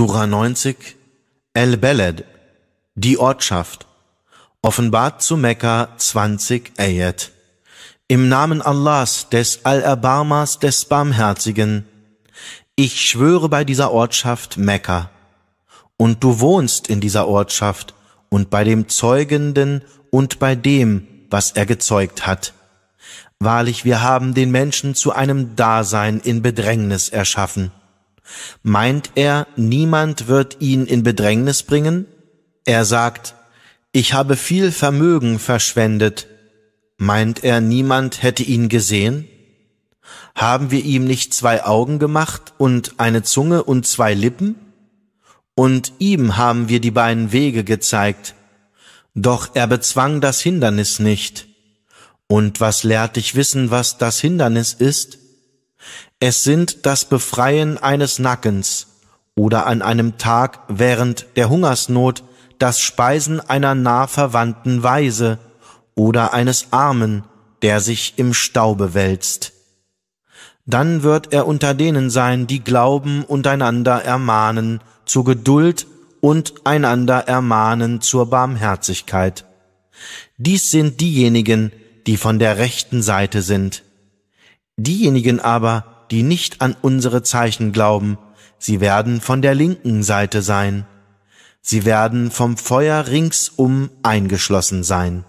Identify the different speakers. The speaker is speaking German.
Speaker 1: Sura 90, El-Beled, die Ortschaft, offenbart zu Mekka 20 Ayat. Im Namen Allahs, des Allerbarmers, des Barmherzigen, ich schwöre bei dieser Ortschaft Mekka. Und du wohnst in dieser Ortschaft und bei dem Zeugenden und bei dem, was er gezeugt hat. Wahrlich, wir haben den Menschen zu einem Dasein in Bedrängnis erschaffen. Meint er, niemand wird ihn in Bedrängnis bringen? Er sagt, ich habe viel Vermögen verschwendet. Meint er, niemand hätte ihn gesehen? Haben wir ihm nicht zwei Augen gemacht und eine Zunge und zwei Lippen? Und ihm haben wir die beiden Wege gezeigt. Doch er bezwang das Hindernis nicht. Und was lehrt dich wissen, was das Hindernis ist? Es sind das Befreien eines Nackens oder an einem Tag während der Hungersnot das Speisen einer nah verwandten Weise oder eines Armen, der sich im Staube wälzt. Dann wird er unter denen sein, die glauben und einander ermahnen zur Geduld und einander ermahnen zur Barmherzigkeit. Dies sind diejenigen, die von der rechten Seite sind. Diejenigen aber, die nicht an unsere Zeichen glauben, sie werden von der linken Seite sein. Sie werden vom Feuer ringsum eingeschlossen sein.